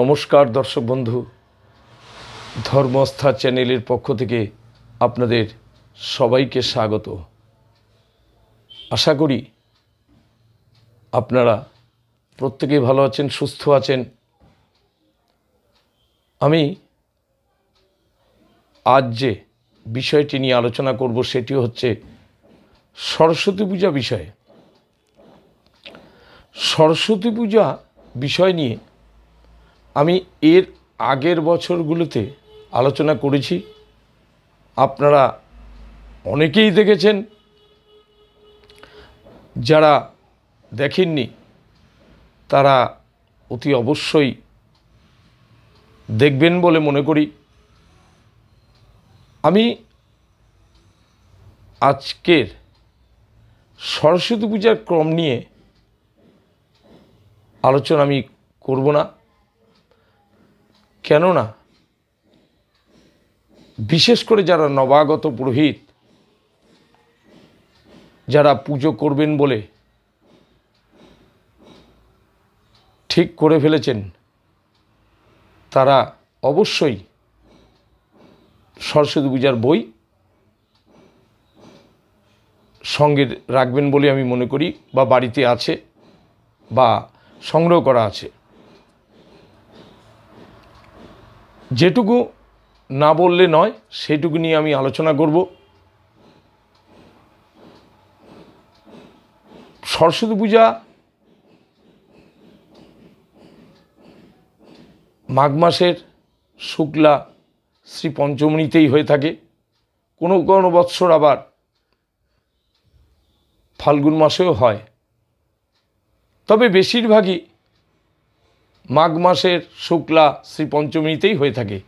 নমস্কার দর্শক বন্ধু ধর্মস্থা চ্যানেলের পক্ষ থেকে আপনাদের সবাইকে স্বাগত আশা করি আপনারা প্রত্যেকে ভালো আছেন সুস্থ আছেন আমি আজ যে বিষয়টি নিয়ে আলোচনা করব সেটি হচ্ছে সরস্বতী পূজা বিষয়ে সরস্বতী পূজা বিষয় নিয়ে আমি এর আগের বছরগুলোতে আলোচনা করেছি আপনারা অনেকেই দেখেছেন যারা দেখেননি তারা অতি অবশ্যই দেখবেন বলে মনে করি আমি আজকের সরস্বতী পূজার ক্রম নিয়ে আলোচনা আমি করব না কেননা বিশেষ করে যারা নবাগত পুরোহিত যারা পুজো করবেন বলে ঠিক করে ফেলেছেন তারা অবশ্যই সরস্বতী পূজার বই সঙ্গে রাখবেন বলে আমি মনে করি বা বাড়িতে আছে বা সংগ্রহ করা আছে যেটুকু না বললে নয় সেটুকু নিয়ে আমি আলোচনা করব সরস্বতী পূজা মাঘ মাসের শুক্লা শ্রী পঞ্চমণিতেই হয়ে থাকে কোনো কোনো বৎসর আবার ফাল্গুন মাসেও হয় তবে বেশিরভাগই মাঘ মাসের শুক্লা শ্রীপঞ্চমীতেই হয়ে থাকে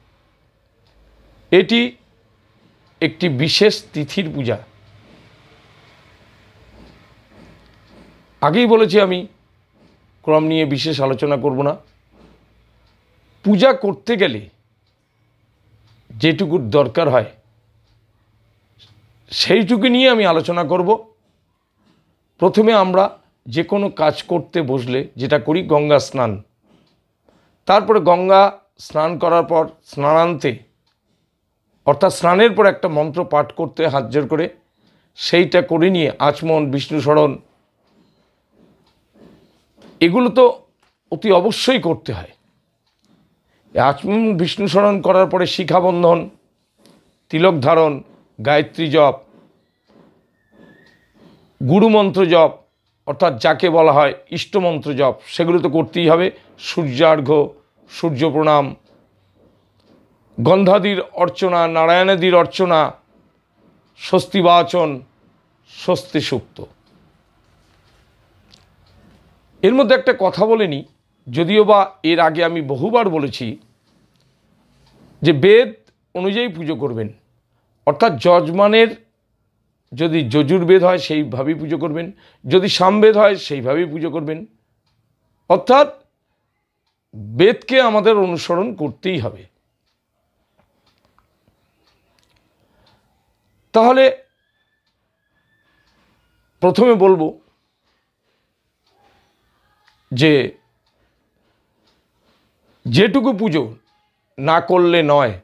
এটি একটি বিশেষ তিথির পূজা আগেই বলেছি আমি ক্রম নিয়ে বিশেষ আলোচনা করব না পূজা করতে গেলে যেটুকুর দরকার হয় সেইটুকু নিয়ে আমি আলোচনা করব প্রথমে আমরা যে কোনো কাজ করতে বসলে যেটা করি গঙ্গা স্নান তারপরে গঙ্গা স্নান করার পর স্নানান্তে অর্থাৎ স্নানের পর একটা মন্ত্র পাঠ করতে হাত জোর করে সেইটা করে নিয়ে আচমন বিষ্ণুসরণ এগুলো তো অতি অবশ্যই করতে হয় আচমন বিষ্ণুসরণ করার পরে শিখাবন্ধন তিলক ধারণ গায়ত্রী জপ গুরুমন্ত্র জপ অর্থাৎ যাকে বলা হয় ইষ্টমন্ত্র জপ সেগুলো তো করতেই হবে সূর্যার্ঘ্য সূর্য প্রণাম গন্ধাদির অর্চনা নারায়ণাদির অর্চনা স্বস্তিবাচন স্বস্তি সুপ্ত এর মধ্যে একটা কথা বলেনি যদিও বা এর আগে আমি বহুবার বলেছি যে বেদ অনুযায়ী পুজো করবেন অর্থাৎ যজমানের যদি যজুর্বেদ হয় সেইভাবেই পুজো করবেন যদি সামবেদ হয় সেইভাবেই পুজো করবেন অর্থাৎ বেদকে আমাদের অনুসরণ করতেই হবে তাহলে প্রথমে বলবো যে যেটুকু পুজো না করলে নয়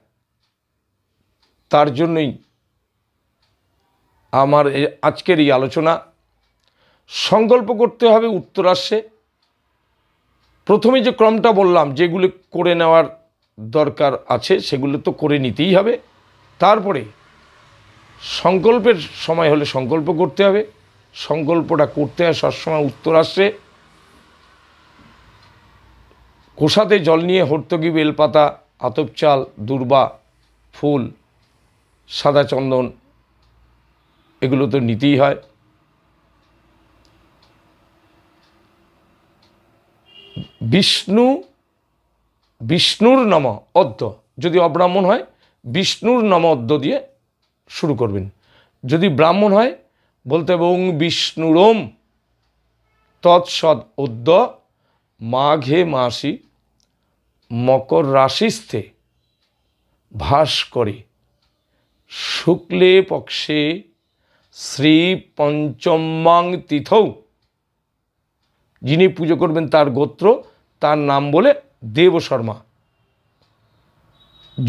তার জন্যই আমার এই আজকের এই আলোচনা সংকল্প করতে হবে উত্তরাশে প্রথমে যে ক্রমটা বললাম যেগুলো করে নেওয়ার দরকার আছে সেগুলো তো করে নিতেই হবে তারপরে সংকল্পের সময় হলে সংকল্প করতে হবে সংকল্পটা করতে হয় সবসময় উত্তর আসে কোষাতে জল নিয়ে হর্তকি বেলপাতা আতপচাল চাল দুর্বা ফুল সাদা চন্দন এগুলো তো নিতেই হয় বিষ্ণু বিষ্ণুর নম অদ্য যদি অব্রাহ্মণ হয় বিষ্ণুর নম অদ্য দিয়ে শুরু করবেন যদি ব্রাহ্মণ হয় বলতে হবে ওং বিষ্ণুরোম তৎসৎ অদ্য মাঘে মাসি মকর রাশিস্থে ভাস করে শুক্লে পক্ষে শ্রী পঞ্চমাং তিথৌ যিনি পুজো করবেন তার গোত্র তার নাম বলে দেব শর্মা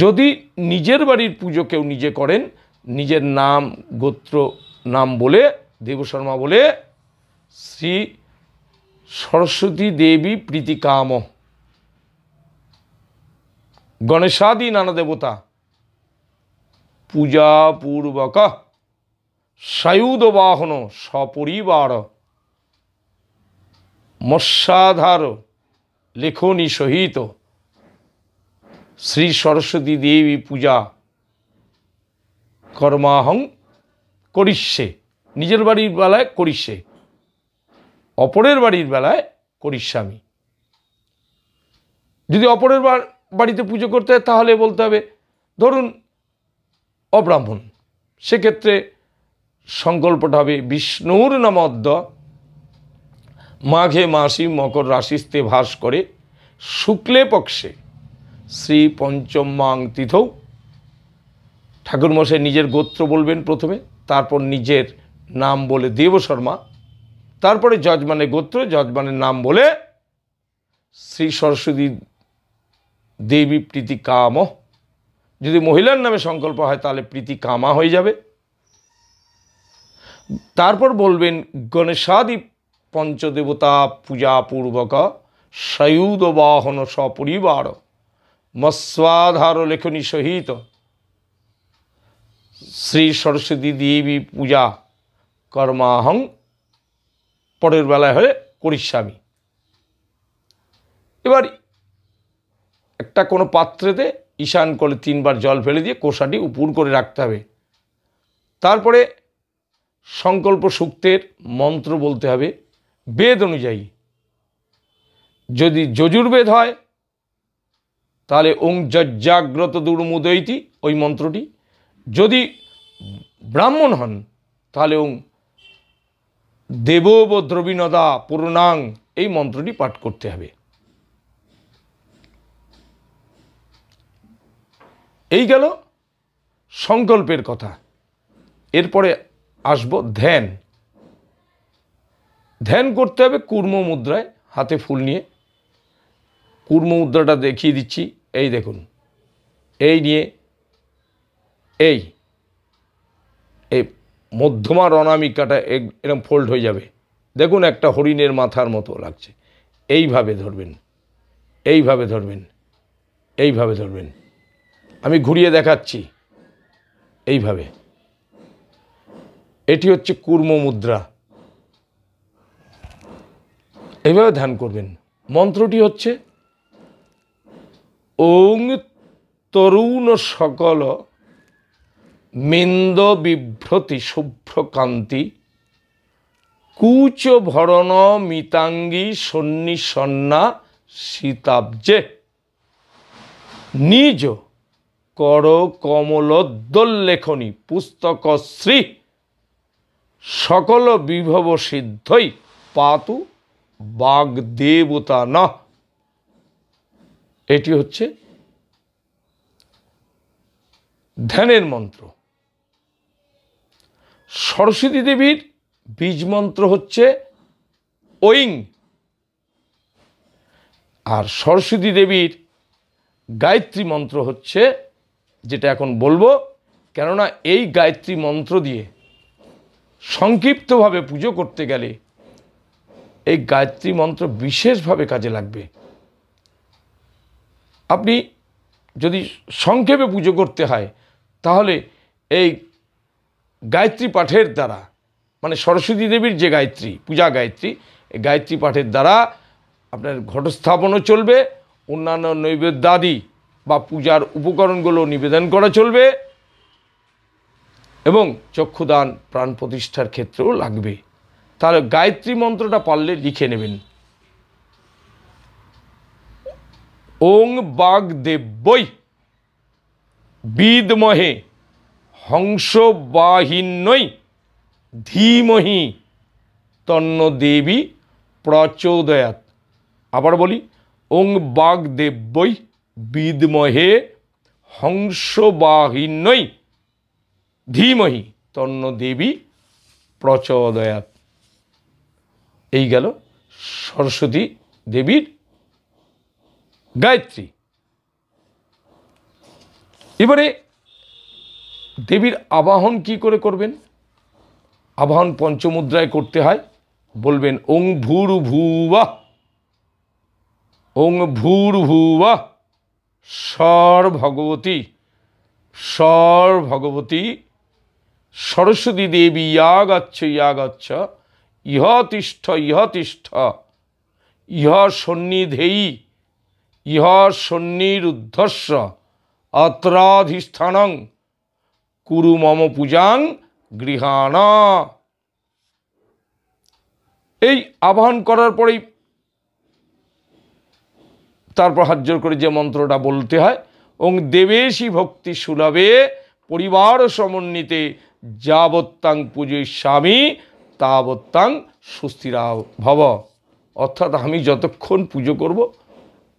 যদি নিজের বাড়ির পুজো কেউ নিজে করেন নিজের নাম গোত্র নাম বলে দেব শর্মা বলে শ্রী সরস্বতী দেবী প্রীতিকাম গণেশাদি নানা দেবতা পূজা পূর্বক সায়ুদ বাহন সপরিবার মস্যাধার লেখনী সহিত শ্রী সরস্বতী দেবী পূজা কর্মাহং করিষ্যে নিজের বাড়ির বেলায় করিষ্যে অপরের বাড়ির বেলায় করিষ্যামি যদি অপরের বাড়িতে পুজো করতে হয় তাহলে বলতে হবে ধরুন অব্রাহ্মণ সেক্ষেত্রে সংকল্পটা হবে বিষ্ণুর নামদ্য মাঘে মাসি মকর রাশিস্তে ভাস করে শুক্লে পক্ষে শ্রী পঞ্চম মাং তিথৌ ঠাকুরমশাই নিজের গোত্র বলবেন প্রথমে তারপর নিজের নাম বলে দেব শর্মা তারপরে যজমানের গোত্র যজমানের নাম বলে শ্রী সরস্বতী দেবী প্রীতিকাম যদি মহিলার নামে সংকল্প হয় তাহলে প্রীতিকামা হয়ে যাবে তারপর বলবেন গণেশাদি পঞ্চদেবতা পূজাপূর্বক সয়ুদ বাহন সপরিবার মস্বাধার লেখনী সহিত শ্রী সরস্বতী দেবী পূজা কর্মাহং পরের বেলায় হয়ে করিস্বামী এবার একটা কোনো পাত্রেতে ঈশান করে তিনবার জল ফেলে দিয়ে কোষাটি উপুর করে রাখতে হবে তারপরে সংকল্প সূক্তের মন্ত্র বলতে হবে বেদ অনুযায়ী যদি যজুর্বেদ হয় তাহলে ওং যজ্জাগ্রত দুর্মুদৈতি ওই মন্ত্রটি যদি ব্রাহ্মণ হন তাহলে ওং দেবব দ্রবিণদা পূর্ণাং এই মন্ত্রটি পাঠ করতে হবে এই গেল সংকল্পের কথা এরপরে আসব ধ্যান ধ্যান করতে হবে কুর্ম মুদ্রায় হাতে ফুল নিয়ে কুর্ম মুদ্রাটা দেখিয়ে দিচ্ছি এই দেখুন এই নিয়ে এই এই মধ্যমা রণামিকাটা এরম ফোল্ড হয়ে যাবে দেখুন একটা হরিণের মাথার মতো লাগছে এইভাবে ধরবেন এইভাবে ধরবেন এইভাবে ধরবেন আমি ঘুরিয়ে দেখাচ্ছি এইভাবে এটি হচ্ছে কূর্ম মুদ্রা এভাবে ধ্যান করবেন মন্ত্রটি হচ্ছে ওং তরুণ সকল মেন্দ বিভ্রতি শুভ্রকান্তি কুচ ভরণ মিতাঙ্গী সন্নি সন্না শীতাব্জে নিজ কর কমলদ্দোল্লেখনী পুস্তকশ্রী সকল বিভব সিদ্ধই পাতু বাগদেবতা না এটি হচ্ছে ধ্যানের মন্ত্র সরস্বতী দেবীর বীজ মন্ত্র হচ্ছে ওইং আর সরস্বতী দেবীর গায়ত্রী মন্ত্র হচ্ছে যেটা এখন বলবো কেননা এই গায়ত্রী মন্ত্র দিয়ে সংক্ষিপ্তভাবে পুজো করতে গেলে এই গায়ত্রী মন্ত্র বিশেষভাবে কাজে লাগবে আপনি যদি সংক্ষেপে পুজো করতে হয় তাহলে এই গায়ত্রী পাঠের দ্বারা মানে সরস্বতী দেবীর যে গায়ত্রী পূজা গায়ত্রী এই গায়ত্রী পাঠের দ্বারা আপনার ঘটস্থাপনও চলবে অন্যান্য নৈবেদ্যাদি বা পূজার উপকরণগুলো নিবেদন করা চলবে এবং চক্ষুদান প্রাণ প্রতিষ্ঠার ক্ষেত্রেও লাগবে তাহলে গায়ত্রী মন্ত্রটা পারলে লিখে নেবেন ওং বাগ দেব্যই বিদমহে হংসবাহিন্যই ধীমহি তন্ন দেবী প্রচোদয়াত আবার বলি ওং বাগ দেব্যই বিদমহে হংসবাহিন্যই ধীমহি তন্ন দেবী প্রচোদয়াত এই গেল সরস্বতী দেবীর গায়ত্রী এবারে দেবীর আবাহন কি করে করবেন আবাহন পঞ্চমুদ্রায় করতে হয় বলবেন ওং ভুর ভুবা ওং ভুর ভুবা সর ভগবতী সর ভগবতী সরস্বতী দেবী ইয়াগাচ্ছ ইয়াগাচ্ছ ইহ তিষ্ঠ ইহ তিষ্ঠ ইহ সন্নিধেয়ী ইহ সন্নিরুদ্ধস্য অত্রাধিষ্ঠানং কুরু মম পূজাং গৃহাণা এই আহ্বান করার পরেই তারপর জোর করে যে মন্ত্রটা বলতে হয় এবং দেবেশী ভক্তি সুলভে পরিবার সমন্বিতে যাবত্যাং পুজোর স্বামী তাবত্যাং সুস্থিরা ভব অর্থাৎ আমি যতক্ষণ পুজো করব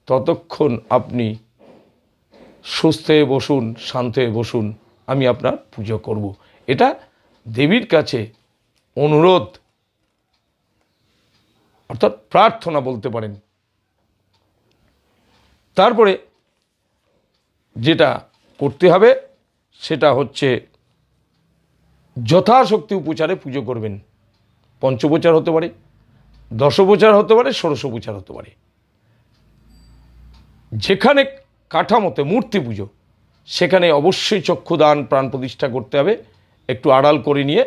ততক্ষণ আপনি সুস্থে বসুন শান্তে বসুন আমি আপনার পুজো করব। এটা দেবীর কাছে অনুরোধ অর্থাৎ প্রার্থনা বলতে পারেন তারপরে যেটা করতে হবে সেটা হচ্ছে যথাশক্তি উপচারে পুজো করবেন পঞ্চোপচার হতে পারে দশপচার হতে পারে ষোড়শ ষোড়শোপচার হতে পারে যেখানে কাঠামোতে মূর্তি পুজো সেখানে অবশ্যই চক্ষুদান প্রাণ প্রতিষ্ঠা করতে হবে একটু আড়াল করে নিয়ে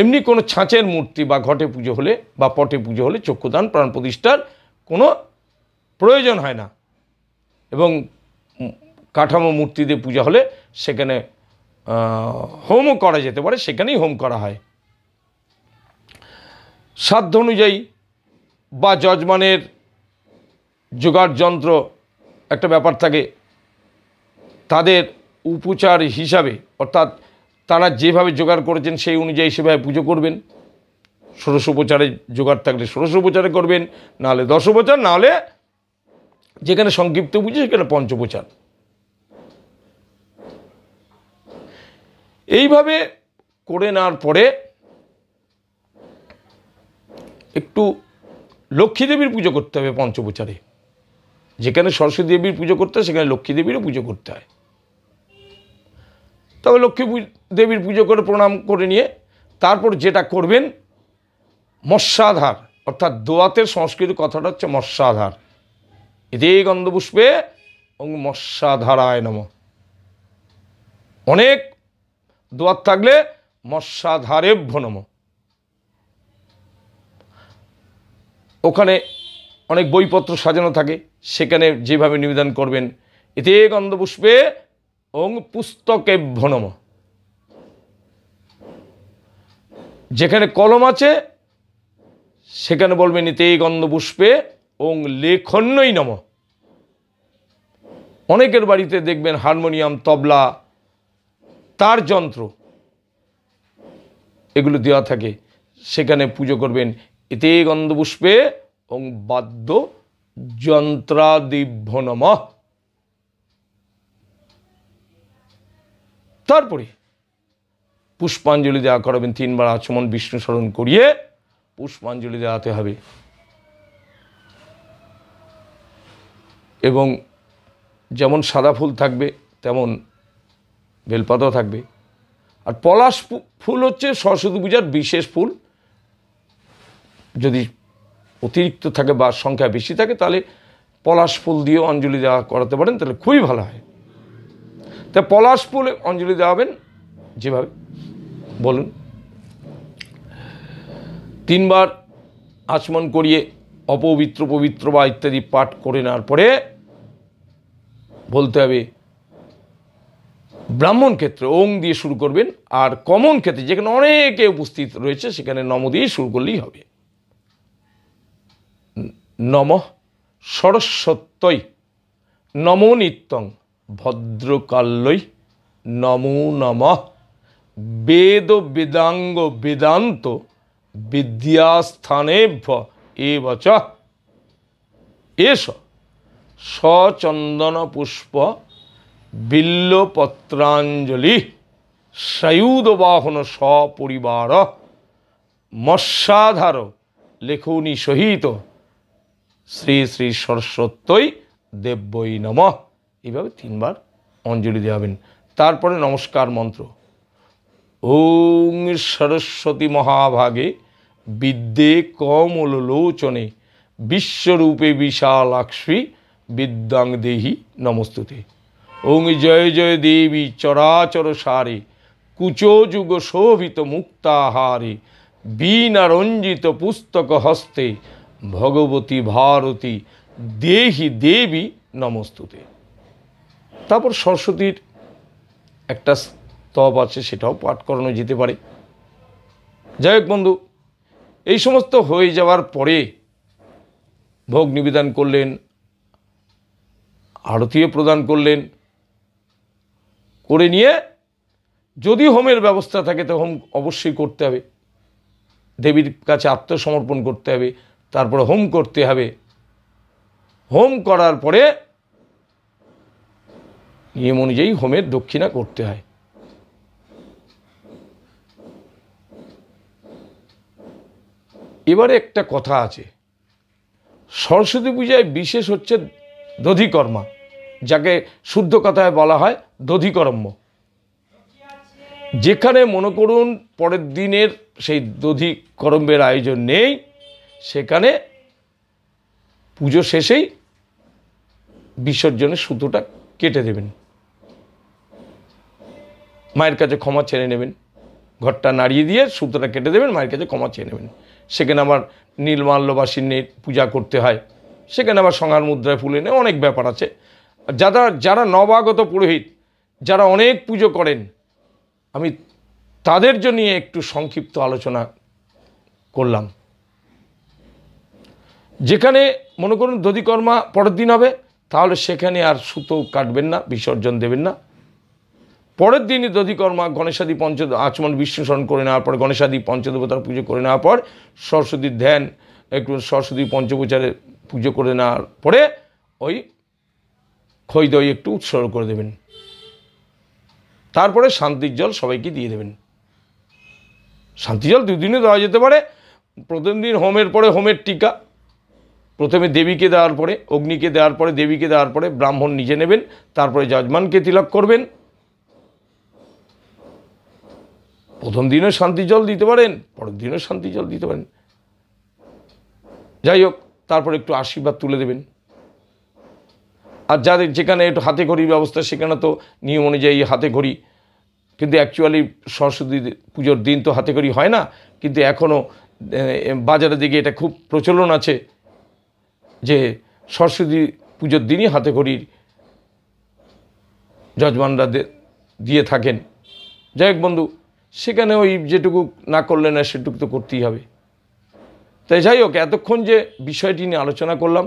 এমনি কোনো ছাঁচের মূর্তি বা ঘটে পুজো হলে বা পটে পুজো হলে চক্ষুদান প্রাণ প্রতিষ্ঠার কোনো প্রয়োজন হয় না এবং কাঠামো মূর্তি দিয়ে পূজা হলে সেখানে হোমও করা যেতে পারে সেখানেই হোম করা হয় সাধ্য অনুযায়ী বা যজমানের যোগাড় যন্ত্র একটা ব্যাপার থাকে তাদের উপচার হিসাবে অর্থাৎ তারা যেভাবে জোগাড় করেছেন সেই অনুযায়ী সেভাবে পুজো করবেন ষোড়শ উপচারে জোগাড় থাকলে ষোড়শ উপচারে করবেন নাহলে দশ উপচার নাহলে যেখানে সংক্ষিপ্ত পুজো সেখানে পঞ্চপ্রচার এইভাবে করে নেওয়ার পরে একটু লক্ষ্মী দেবীর পুজো করতে হবে পঞ্চপ্রচারে যেখানে সরস্বতী দেবীর পুজো করতে হয় সেখানে লক্ষ্মী দেবীরও পুজো করতে হয় তবে লক্ষ্মী দেবীর পুজো করে প্রণাম করে নিয়ে তারপর যেটা করবেন মৎস্যাধার অর্থাৎ দোয়াতের সংস্কৃত কথাটা হচ্ছে মৎস্যাধার এতে গন্ধপুষ্পে এবং মৎস্যাধারায় নম অনেক দোয়ার থাকলে মৎস্যাধারে ভনম ওখানে অনেক বইপত্র সাজানো থাকে সেখানে যেভাবে নিবেদন করবেন এতে গন্ধপুষ্পে ওং পুস্তকে ভনম যেখানে কলম আছে সেখানে বলবেন এতে গন্ধপুষ্পে ওং লেখন্যই নম অনেকের বাড়িতে দেখবেন হারমোনিয়াম তবলা তার যন্ত্র এগুলো দেওয়া থাকে সেখানে পুজো করবেন এতে গন্ধপুষ্পে এবং বাদ্য যন্ত্রাদিভ্য নম তারপরে পুষ্পাঞ্জলি দেওয়া করাবেন তিনবার আচমন বিষ্ণু স্মরণ করিয়ে পুষ্পাঞ্জলি দেওয়াতে হবে এবং যেমন সাদা ফুল থাকবে তেমন বেলপাতা থাকবে আর পলাশ ফুল হচ্ছে সরস্বতী পূজার বিশেষ ফুল যদি অতিরিক্ত থাকে বা সংখ্যা বেশি থাকে তাহলে পলাশ ফুল দিয়েও অঞ্জলি দেওয়া করাতে পারেন তাহলে খুবই ভালো হয় তা পলাশ ফুল অঞ্জলি দেওয়াবেন যেভাবে বলুন তিনবার আচমন করিয়ে অপবিত্র পবিত্র বা ইত্যাদি পাঠ করে নেওয়ার পরে বলতে হবে ব্রাহ্মণ ক্ষেত্রে ওং দিয়ে শুরু করবেন আর কমন ক্ষেত্রে যেখানে অনেকে উপস্থিত রয়েছে সেখানে নম দিয়ে শুরু করলেই হবে নম সরস্বত্যই নম নিত্যং ভদ্রকাল্যই নমো নম বেদ বেদাঙ্গ বেদান্ত বিদ্যাস্থানেভ্য এবচ এস সচন্দন পুষ্প বিল্লপত্রাঞ্জলি সায়ুদবাহন সপরিবার মৎসাধার লেখনি সহিত শ্রী শ্রী সরস্বত্যই দেব্যই নম এইভাবে তিনবার অঞ্জলি দেওয়াবেন তারপরে নমস্কার মন্ত্র ওং সরস্বতী মহাভাগে বিদ্যে লোচনে বিশ্বরূপে বিশালাক্ষী বিদ্যাং দেহি নমস্তুতে ওং জয় জয় দেবী চরাচর সারে কুচযুগ শোভিত মুক্তাহারে বীণারঞ্জিত পুস্তক হস্তে ভগবতী ভারতী দেহি দেবী নমস্তুতে তারপর সরস্বতীর একটা স্তব আছে সেটাও পাঠ করানো যেতে পারে যাই হোক বন্ধু এই সমস্ত হয়ে যাওয়ার পরে ভোগ নিবেদন করলেন আরতিও প্রদান করলেন করে নিয়ে যদি হোমের ব্যবস্থা থাকে তো হোম অবশ্যই করতে হবে দেবীর কাছে আত্মসমর্পণ করতে হবে তারপরে হোম করতে হবে হোম করার পরে নিয়ম অনুযায়ী হোমের দক্ষিণা করতে হয় এবারে একটা কথা আছে সরস্বতী পূজায় বিশেষ হচ্ছে দধিকর্মা যাকে শুদ্ধ কথায় বলা হয় দধিকর্ম যেখানে মনে করুন পরের দিনের সেই দধি আয়োজন নেই সেখানে পুজো শেষেই বিসর্জনের সুতোটা কেটে দেবেন মায়ের কাছে ক্ষমা চেনে নেবেন ঘরটা নাড়িয়ে দিয়ে সুতোটা কেটে দেবেন মায়ের কাছে ক্ষমা চেয়ে নেবেন সেখানে আবার নিয়ে পূজা করতে হয় সেখানে আবার সংহার মুদ্রায় ফুলে নেয় অনেক ব্যাপার আছে যারা যারা নবাগত পুরোহিত যারা অনেক পুজো করেন আমি তাদের জন্য একটু সংক্ষিপ্ত আলোচনা করলাম যেখানে মনে করুন দধিকর্মা পরের দিন হবে তাহলে সেখানে আর সুতো কাটবেন না বিসর্জন দেবেন না পরের দিনই দধিকর্মা গণেশাদি পঞ্চ আচমন বিশ্লেষণ করে নেওয়ার পর গণেশাদি পঞ্চদেবতার পুজো করে নেওয়ার পর সরস্বতীর ধ্যান একটু সরস্বতী পঞ্চপ্রচারে পুজো করে নেওয়ার পরে ওই খৈদই একটু উৎসর্গ করে দেবেন তারপরে শান্তির জল সবাইকে দিয়ে দেবেন শান্তি জল দুদিনে দেওয়া যেতে পারে প্রথম দিন হোমের পরে হোমের টিকা প্রথমে দেবীকে দেওয়ার পরে অগ্নিকে দেওয়ার পরে দেবীকে দেওয়ার পরে ব্রাহ্মণ নিজে নেবেন তারপরে যজমানকে তিলক করবেন প্রথম দিনও শান্তি জল দিতে পারেন পরের দিনও শান্তি জল দিতে পারেন যাই হোক তারপর একটু আশীর্বাদ তুলে দেবেন আর যাদের যেখানে একটু হাতে ঘড়ি ব্যবস্থা সেখানে তো নিয়ম অনুযায়ী হাতে ঘড়ি কিন্তু অ্যাকচুয়ালি সরস্বতী পুজোর দিন তো হাতে ঘড়ি হয় না কিন্তু এখনও বাজারের দিকে এটা খুব প্রচলন আছে যে সরস্বতী পুজোর দিনই হাতে ঘড়ির যজমানরা দিয়ে থাকেন যাই হোক বন্ধু সেখানে ওই যেটুকু না করলে না সেটুকু তো করতেই হবে তাই যাই হোক এতক্ষণ যে বিষয়টি নিয়ে আলোচনা করলাম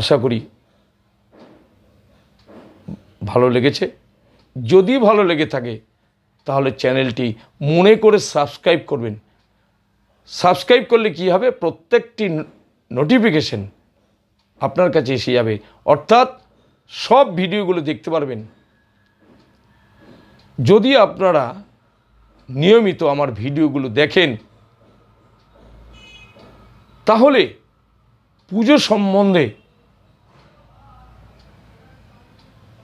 আশা করি ভালো লেগেছে যদি ভালো লেগে থাকে তাহলে চ্যানেলটি মনে করে সাবস্ক্রাইব করবেন সাবস্ক্রাইব করলে কি হবে প্রত্যেকটি নোটিফিকেশন আপনার কাছে এসে যাবে অর্থাৎ সব ভিডিওগুলো দেখতে পারবেন যদি আপনারা নিয়মিত আমার ভিডিওগুলো দেখেন তাহলে পুজো সম্বন্ধে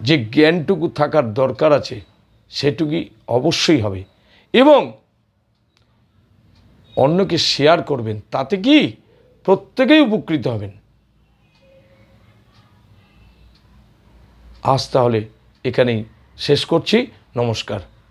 যে জ্ঞানটুকু থাকার দরকার আছে সেটুকুই অবশ্যই হবে এবং অন্যকে শেয়ার করবেন তাতে কি প্রত্যেকেই উপকৃত হবেন আজ তাহলে এখানেই শেষ করছি নমস্কার